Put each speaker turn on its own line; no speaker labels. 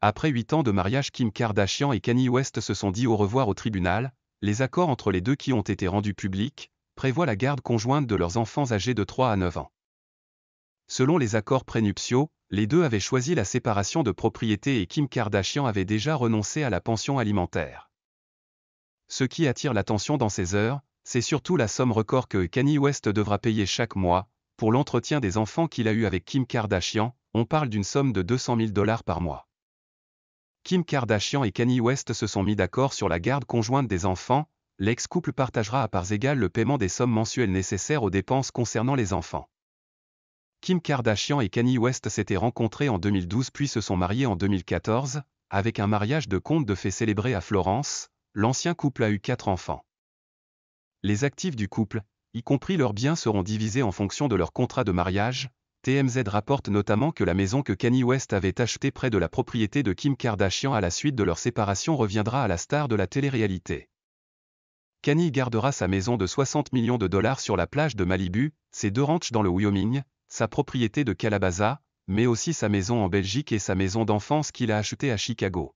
Après huit ans de mariage, Kim Kardashian et Kanye West se sont dit au revoir au tribunal. Les accords entre les deux qui ont été rendus publics prévoient la garde conjointe de leurs enfants âgés de 3 à 9 ans. Selon les accords prénuptiaux, les deux avaient choisi la séparation de propriété et Kim Kardashian avait déjà renoncé à la pension alimentaire. Ce qui attire l'attention dans ces heures, c'est surtout la somme record que Kanye West devra payer chaque mois pour l'entretien des enfants qu'il a eu avec Kim Kardashian, on parle d'une somme de 200 000 dollars par mois. Kim Kardashian et Kanye West se sont mis d'accord sur la garde conjointe des enfants, l'ex-couple partagera à parts égales le paiement des sommes mensuelles nécessaires aux dépenses concernant les enfants. Kim Kardashian et Kanye West s'étaient rencontrés en 2012 puis se sont mariés en 2014, avec un mariage de compte de fées célébré à Florence, l'ancien couple a eu quatre enfants. Les actifs du couple, y compris leurs biens, seront divisés en fonction de leur contrat de mariage, TMZ rapporte notamment que la maison que Kanye West avait achetée près de la propriété de Kim Kardashian à la suite de leur séparation reviendra à la star de la télé-réalité. Kanye gardera sa maison de 60 millions de dollars sur la plage de Malibu, ses deux ranchs dans le Wyoming, sa propriété de Calabaza, mais aussi sa maison en Belgique et sa maison d'enfance qu'il a achetée à Chicago.